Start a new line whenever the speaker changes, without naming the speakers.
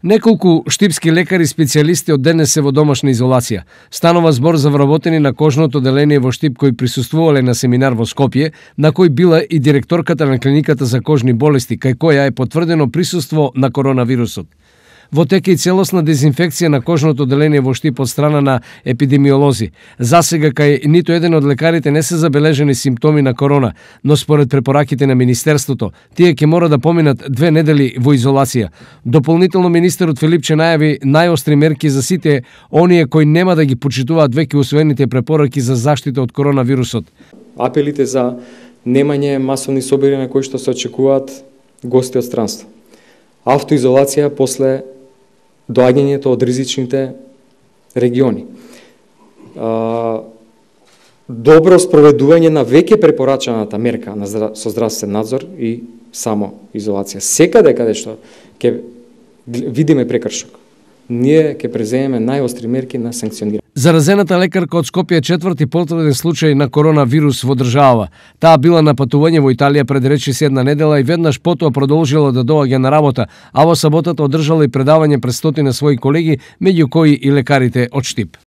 Неколку штипски лекари специјалисти од денес се во домашна изолација. Станува збор за вработени на кожното деление во Штип кои присуствувале на семинар во Скопје, на кој била и директорката на клиниката за кожни болести, кај која е потврдено присуство на коронавирусот во теки и целосна дезинфекција на кожното одделение во Штип од страна на епидемиолози. Засега кај ниту еден од лекарите не се забележени симптоми на корона, но според препораките на министерството, тие ќе мора да поминат две недели во изолација. Дополнително министерот Филипче најави најостри мерки за сите оние кои нема да ги почитуваат веќе усвоените препораки за заштита од коронавирусот.
Апелите за немање масовни собирања кои што се очекуваат гости од странство. Автоизолација после доаѓањето од ризичните региони. добро спроведување на веќе препорачаната мерка на здра... со здравствен надзор и само изолација. Секаде каде што ќе видиме прекршок, ние ќе преземеме најостри мерки на санкционирање. Заразената
лекарка од Скопје четврти потврден случај на коронавирус во држава. Таа била на патување во Италија пред речи се една недела и веднаш потоа продолжила да доаѓа на работа, а во саботата одржала и предавање пред стотина своји колеги, меѓу кои и лекарите од Штип.